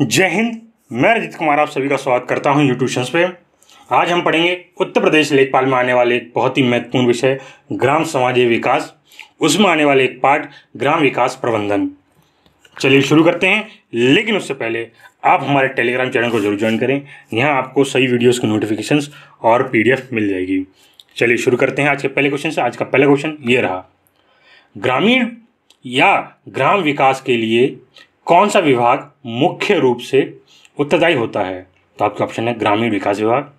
जय हिंद मैं रजित कुमार आप सभी का स्वागत करता हूं यूट्यूब चैनल पे आज हम पढ़ेंगे उत्तर प्रदेश लेखपाल में आने वाले एक बहुत ही महत्वपूर्ण विषय ग्राम समाजी विकास उसमें आने वाले एक पार्ट ग्राम विकास प्रबंधन चलिए शुरू करते हैं लेकिन उससे पहले आप हमारे टेलीग्राम चैनल को जरूर ज्वाइन करें यहाँ आपको सही वीडियोज़ की नोटिफिकेशन और पी मिल जाएगी चलिए शुरू करते हैं आज के पहले क्वेश्चन से आज का पहला क्वेश्चन ये रहा ग्रामीण या ग्राम विकास के लिए कौन सा विभाग मुख्य रूप से उत्तरदायी होता है तो आपके ऑप्शन है ग्रामीण विकास विभाग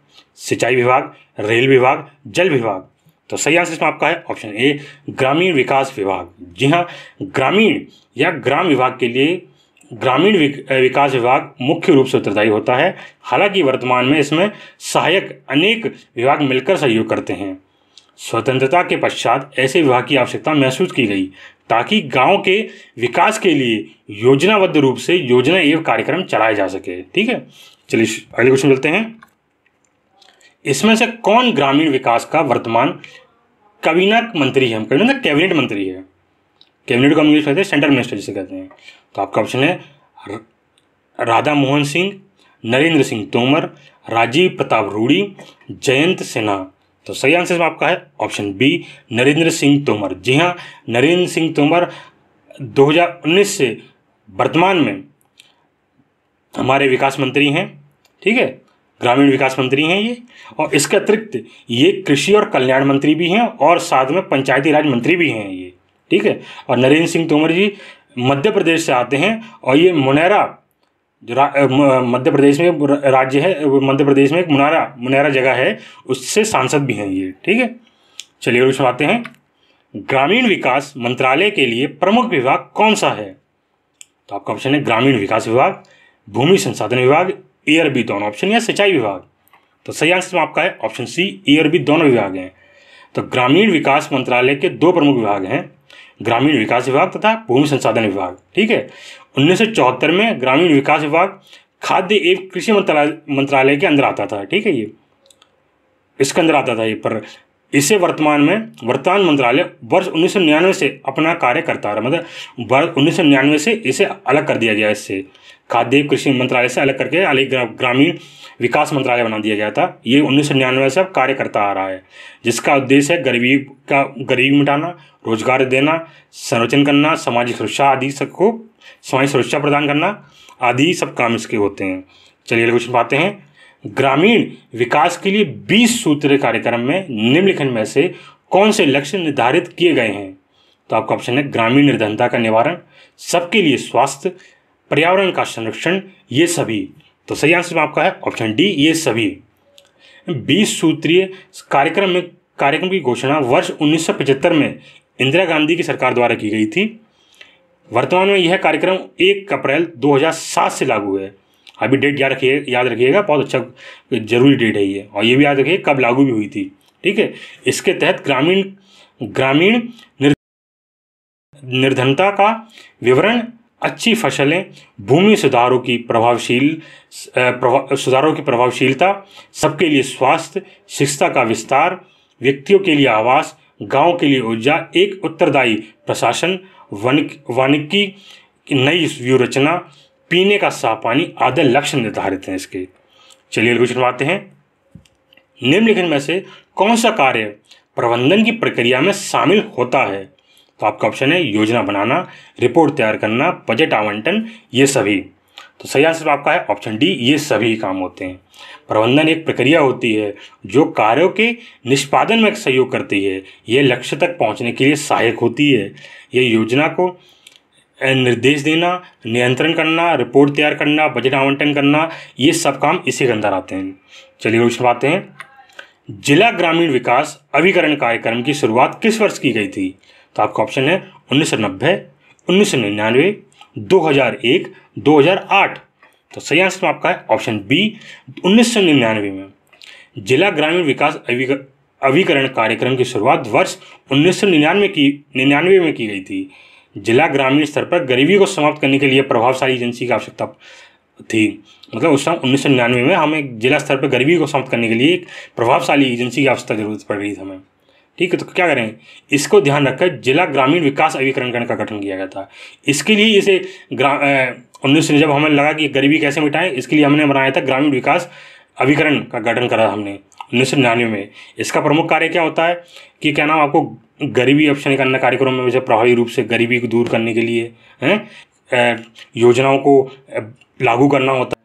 सिंचाई विभाग रेल विभाग जल विभाग तो सही आंसर इसमें आपका है ऑप्शन ए ग्रामीण विकास विभाग जी हाँ ग्रामीण या ग्राम विभाग के लिए ग्रामीण विकास विभाग मुख्य रूप से उत्तरदायी होता है हालांकि वर्तमान में इसमें सहायक अनेक विभाग मिलकर सहयोग करते हैं स्वतंत्रता के पश्चात ऐसे विभाग की आवश्यकता महसूस की गई ताकि गांव के विकास के लिए योजनाबद्ध रूप से योजना एवं कार्यक्रम चलाए जा सके ठीक है चलिए अगले क्वेश्चन चलते हैं इसमें से कौन ग्रामीण विकास का वर्तमान कैबिनेट मंत्री है कैबिनेट मतलब कैबिनेट मंत्री है कैबिनेट को मंत्री इंग्लिश कहते हैं सेंट्रल मिनिस्टर जिसे कहते हैं तो आपका ऑप्शन है राधा मोहन सिंह नरेंद्र सिंह तोमर राजीव प्रताप रूढ़ी जयंत सिन्हा तो सही आंसर आपका है ऑप्शन बी नरेंद्र सिंह तोमर जी हाँ नरेंद्र सिंह तोमर 2019 से वर्तमान में हमारे विकास मंत्री हैं ठीक है ग्रामीण विकास मंत्री हैं ये और इसके अतिरिक्त ये कृषि और कल्याण मंत्री भी हैं और साथ में पंचायती राज मंत्री भी हैं ये ठीक है और नरेंद्र सिंह तोमर जी मध्य प्रदेश से आते हैं और ये मुनेरा जो मध्य प्रदेश में राज्य है मध्य प्रदेश में एक मुनारा मुनैरा जगह है उससे सांसद भी हैं ये ठीक है चलिए और सुनाते हैं ग्रामीण विकास मंत्रालय के लिए प्रमुख विभाग कौन सा है तो आपका ऑप्शन है ग्रामीण विकास विभाग भूमि संसाधन विभाग ए बी दोनों ऑप्शन या सिंचाई विभाग तो सही आंसर आपका है ऑप्शन सी ए बी दोनों विभाग हैं तो ग्रामीण विकास मंत्रालय के दो प्रमुख विभाग हैं ग्रामीण विकास विभाग तथा भूमि संसाधन विभाग ठीक है उन्नीस में ग्रामीण विकास विभाग खाद्य एवं कृषि मंत्रालय के अंदर आता था ठीक है ये इसके अंदर आता था ये पर इसे वर्तमान में वर्तमान मंत्रालय वर्ष उन्नीस से अपना कार्य करता रहा मतलब वर्ष उन्नीस से इसे अलग कर दिया गया इससे खाद्य कृषि मंत्रालय से अलग करके अलग ग्रामीण विकास मंत्रालय बना दिया गया था ये उन्नीस से अब कार्य करता आ रहा है जिसका उद्देश्य है गरीबी का गरीबी मिटाना रोजगार देना संरचन करना सामाजिक सुरक्षा आदि सबको सामाजिक सुरक्षा प्रदान करना आदि सब काम इसके होते हैं चलिए अगले क्वेश्चन पाते हैं ग्रामीण विकास के लिए 20 सूत्र कार्यक्रम में निम्नलिखित में से कौन से लक्ष्य निर्धारित किए गए हैं तो आपका ऑप्शन है ग्रामीण निर्धनता का निवारण सबके लिए स्वास्थ्य पर्यावरण का संरक्षण ये सभी तो सही आंसर आपका है ऑप्शन डी ये सभी बीस सूत्रीय कार्यक्रम में कार्यक्रम की घोषणा वर्ष 1975 में इंदिरा गांधी की सरकार द्वारा की गई थी वर्तमान में यह कार्यक्रम एक अप्रैल 2007 से लागू है अभी डेट याद रखिए याद रखिएगा बहुत अच्छा जरूरी डेट है ये और ये भी याद रखिए कब लागू भी हुई थी ठीक है इसके तहत ग्रामीण ग्रामीण निर्धनता का विवरण अच्छी फसलें भूमि सुधारों की प्रभावशील प्रभा, सुधारों की प्रभावशीलता सबके लिए स्वास्थ्य शिक्षा का विस्तार व्यक्तियों के लिए आवास गांव के लिए ऊर्जा एक उत्तरदायी प्रशासन वन वानिकी की नई व्यूरचना पीने का साफ पानी आदि लक्ष्य निर्धारित हैं इसके चलिए क्वेश्चन आते हैं निम्नलिखित में से कौन सा कार्य प्रबंधन की प्रक्रिया में शामिल होता है तो आपका ऑप्शन है योजना बनाना रिपोर्ट तैयार करना बजट आवंटन ये सभी तो सही आंसर आपका है ऑप्शन डी ये सभी काम होते हैं प्रबंधन एक प्रक्रिया होती है जो कार्यों के निष्पादन में सहयोग करती है ये लक्ष्य तक पहुंचने के लिए सहायक होती है ये योजना को निर्देश देना नियंत्रण करना रिपोर्ट तैयार करना बजट आवंटन करना ये सब काम इसी के अंदर आते हैं चलिए क्वेश्चन आते हैं जिला ग्रामीण विकास अभिकरण कार्यक्रम की शुरुआत किस वर्ष की गई थी तो आपका ऑप्शन है उन्नीस सौ नब्बे उन्नीस सौ निन्यानवे दो हजार एक दो हजार आठ तो सही आंसर तो आपका है ऑप्शन बी उन्नीस सौ निन्यानवे में जिला ग्रामीण विकास अभिकरण कार्यक्रम की शुरुआत वर्ष उन्नीस सौ निन्यानवे की निन्यानवे में की गई थी जिला ग्रामीण स्तर पर गरीबी को समाप्त करने के लिए प्रभावशाली एजेंसी की आवश्यकता थी मतलब उस समय उन्नीस सौ निन्यानवे में हमें जिला स्तर पर गरीबी को समाप्त करने के लिए एक प्रभावशाली एजेंसी की आवश्यकता जरूरत पड़ रही थी हमें ठीक है तो क्या करें इसको ध्यान रखकर जिला ग्रामीण विकास अभिकरण का गठन किया गया था इसके लिए इसे उन्नीस जब हमें लगा कि गरीबी कैसे मिटाएं इसके लिए हमने बनाया था ग्रामीण विकास अभिकरण का गठन करा हमने उन्नीस सौ निन्यानवे में इसका प्रमुख कार्य क्या होता है कि क्या नाम आपको गरीबी अपशन करना कार्यक्रम में प्रभावी रूप से गरीबी को दूर करने के लिए हैं योजनाओं को लागू करना होता है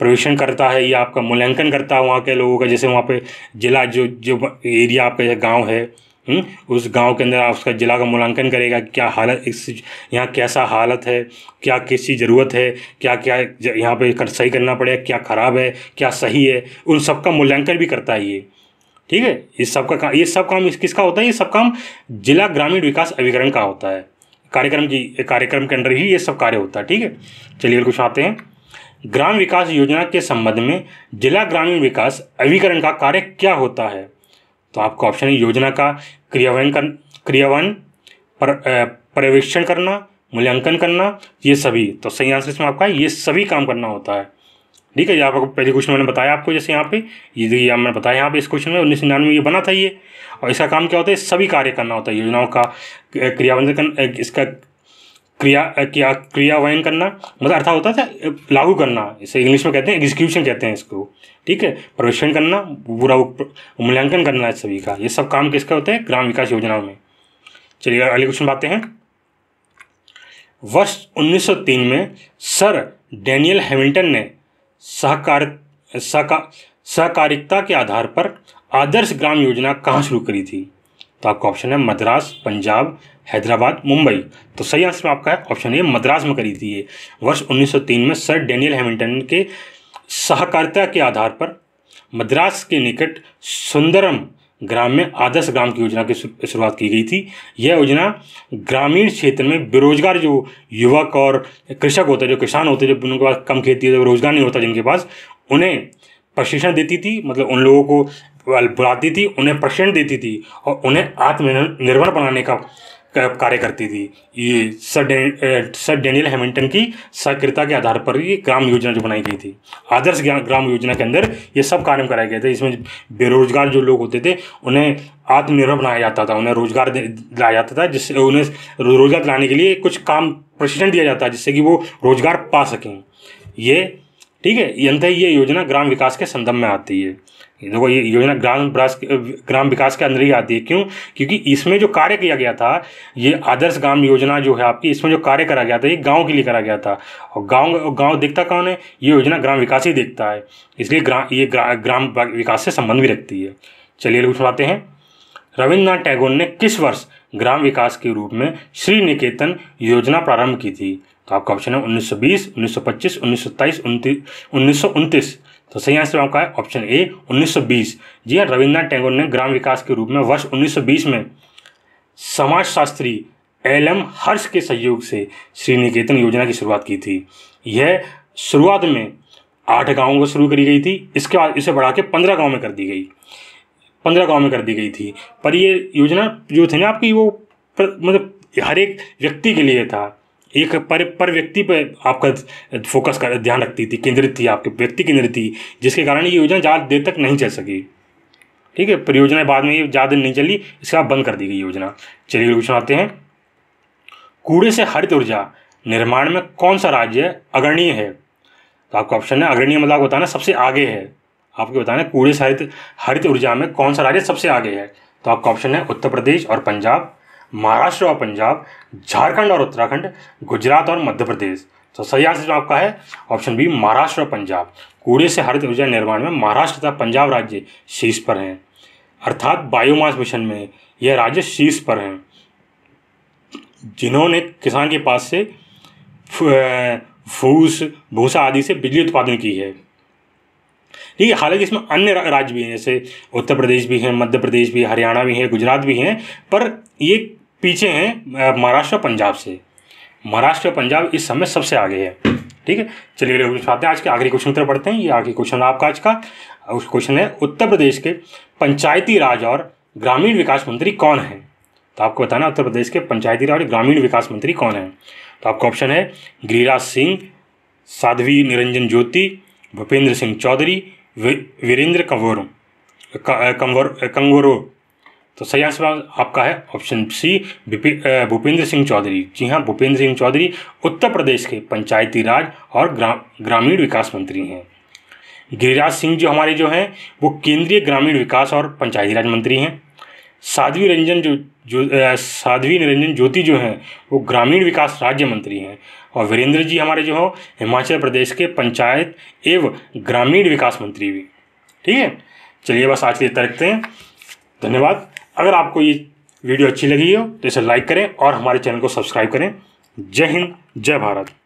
प्रवेशन करता है या आपका मूल्यांकन करता है वहाँ के लोगों का जैसे वहाँ पे ज़िला जो जो एरिया आपका गाँव है हुँ? हम्म, उस गांव के अंदर आप उसका ज़िला का मूल्यांकन करेगा क्या हालत इस यहाँ कैसा हालत है क्या किसी ज़रूरत है क्या क्या यहाँ पे कर, सही करना पड़ेगा क्या ख़राब है क्या सही है उन सब का मूल्यांकन भी करता है ये ठीक है ये सब का ये सब काम इस किसका होता है ये सब काम जिला ग्रामीण विकास अभिकरण का होता है कार्यक्रम की कार्यक्रम के अंदर ही ये सब कार्य होता है ठीक है चलिए कुछ आते हैं ग्राम विकास योजना के संबंध में जिला ग्रामीण विकास अभिकरण का कार्य क्या होता है तो आपको ऑप्शन है योजना का क्रियान्वयन कर क्रियान्वयन पर्यवेक्षण करना मूल्यांकन करना ये सभी तो सही आंसर इसमें आपका ये सभी काम करना होता है ठीक है ये आपको पहले क्वेश्चन मैंने बताया आपको जैसे यहाँ पे ये ये मैंने बताया यहाँ पे इस क्वेश्चन में उन्नीस निन्यानवे ये बना था ये और इसका काम क्या होता है सभी कार्य करना होता है योजनाओं का क्रियावंधन इसका क्रिया क्या करना मतलब अर्थात होता था लागू करना इसे इंग्लिश में कहते हैं एग्जीक्यूशन कहते हैं इसको ठीक है प्रवेशन करना बुरा मूल्यांकन करना है सभी का ये सब काम किसका होता है ग्राम विकास योजनाओं में चलिए अगले क्वेश्चन बातें हैं वर्ष 1903 में सर डेनियल हैमिल्टन ने सहकार सहकारिता के आधार पर आदर्श ग्राम योजना कहाँ शुरू करी थी तो आपका ऑप्शन है मद्रास पंजाब हैदराबाद मुंबई तो सही आंसर में आपका ऑप्शन ए मद्रास में करी थी ये वर्ष 1903 में सर डेनियल हैमिल्टन के सहकारिता के आधार पर मद्रास के निकट सुंदरम ग्राम में आदर्श ग्राम की योजना की शुरुआत की गई थी यह योजना ग्रामीण क्षेत्र में बेरोजगार जो युवक और कृषक होते जो किसान होते जो उनके पास कम खेती होती रोजगार नहीं होता जिनके पास उन्हें प्रशिक्षण देती थी मतलब उन लोगों को बुलाती थी उन्हें प्रशिक्षण देती थी और उन्हें आत्मनिर्भर बनाने का कार्य करती थी ये सर डे, सर डेनियल हेमिल्टन की सक्रियता के आधार पर ये ग्राम योजना जो बनाई गई थी आदर्श ग्राम योजना के अंदर ये सब कार्य कराए गए थे इसमें बेरोजगार जो लोग होते थे उन्हें आत्मनिर्भर बनाया जाता था उन्हें रोजगार दिलाया जाता था जिससे उन्हें रोजगार दिलाने के लिए कुछ काम प्रशिक्षण दिया जाता है जिससे कि वो रोजगार पा सकें ये ठीक है अंत ये योजना ग्राम विकास के संदर्भ में आती है देखो ये योजना ग्राम ग्राम विकास के अंदर ही आती है क्यों क्योंकि इसमें जो कार्य किया गया था ये आदर्श ग्राम योजना जो है आपकी इसमें जो कार्य करा गया था ये गांव के लिए करा गया था और गांव गांव देखता कौन है ये योजना ग्राम विकास ही देखता है इसलिए ग्राम ये ग्रा, ग्राम विकास से संबंध भी रखती है चलिए लोग सुनाते हैं रविन्द्रनाथ टैगोर ने किस वर्ष ग्राम विकास के रूप में श्री निकेतन योजना प्रारंभ की थी तो आपका ऑप्शन है 1920, 1925, 1927, 1929 तो सही आंसर आपका है ऑप्शन ए 1920 जी हाँ रविन्द्रनाथ टैगोर ने ग्राम विकास के रूप में वर्ष 1920 में समाजशास्त्री एल एम हर्ष के सहयोग से श्री निकेतन योजना की शुरुआत की थी यह शुरुआत में आठ गांवों को शुरू करी गई थी इसके बाद इसे बढ़ा के पंद्रह गाँव में कर दी गई पंद्रह गाँव में कर दी गई थी पर यह योजना जो थी ना आपकी वो मतलब हर एक व्यक्ति के लिए था एक पर पर व्यक्ति पर आपका फोकस कर ध्यान रखती थी केंद्रित थी आपके व्यक्ति केंद्रित थी जिसके कारण ये योजना ज़्यादा देर तक नहीं चल सकी ठीक है परियोजना बाद में ये ज़्यादा दिन नहीं चली इसके बाद बंद कर दी गई योजना चलिए क्वेश्चन आते हैं कूड़े से हरित ऊर्जा निर्माण में कौन सा राज्य अग्रणीय है तो आपका ऑप्शन है अग्रणीय मतलब आपको बताना सबसे आगे है आपको बताना कूड़े से हरित हरित ऊर्जा में कौन सा राज्य सबसे आगे है तो आपका ऑप्शन है उत्तर प्रदेश और पंजाब महाराष्ट्र और पंजाब झारखंड और उत्तराखंड गुजरात और मध्य प्रदेश तो सही आंसर जो आपका है ऑप्शन बी महाराष्ट्र और पंजाब कूड़े से हरित ऊर्जा निर्माण में महाराष्ट्र तथा पंजाब राज्य शीर्ष पर हैं अर्थात बायोमास मिशन में यह राज्य शीर्ष पर हैं जिन्होंने किसान के पास से फूस भूसा आदि से बिजली उत्पादन की है ठीक है हालांकि इसमें अन्य राज्य भी हैं जैसे उत्तर प्रदेश भी हैं मध्य प्रदेश भी हरियाणा भी हैं गुजरात भी हैं पर ये पीछे हैं महाराष्ट्र पंजाब से महाराष्ट्र पंजाब इस समय सबसे आगे है ठीक है चलिए अगले क्वेश्चन आते हैं आज के आखिरी क्वेश्चन उत्तर पढ़ते हैं ये आखिरी क्वेश्चन आपका आज का उस क्वेश्चन है उत्तर प्रदेश के पंचायती राज और ग्रामीण विकास मंत्री कौन है तो आपको बताना उत्तर प्रदेश के पंचायती राज और ग्रामीण विकास मंत्री कौन है तो आपका ऑप्शन है गिरिराज सिंह साध्वी निरंजन ज्योति भूपेंद्र सिंह चौधरी वीरेंद्र कंवर कंवर कंवरो तो सही आंसर आपका है ऑप्शन सी भूपेंद्र सिंह चौधरी जी हाँ भूपेंद्र सिंह चौधरी उत्तर प्रदेश के पंचायती राज और ग्रा, ग्रामीण विकास मंत्री हैं गिरिराज सिंह जो हमारे जो हैं वो केंद्रीय ग्रामीण विकास और पंचायती राज मंत्री हैं साध्वी रंजन जो जो साध्वी निरंजन ज्योति जो हैं वो ग्रामीण विकास राज्य मंत्री हैं और वीरेंद्र जी हमारे जो हो हिमाचल प्रदेश के पंचायत एवं ग्रामीण विकास मंत्री भी ठीक है चलिए बस आज के लिए रखते हैं धन्यवाद अगर आपको ये वीडियो अच्छी लगी हो तो इसे लाइक करें और हमारे चैनल को सब्सक्राइब करें जय हिंद जय भारत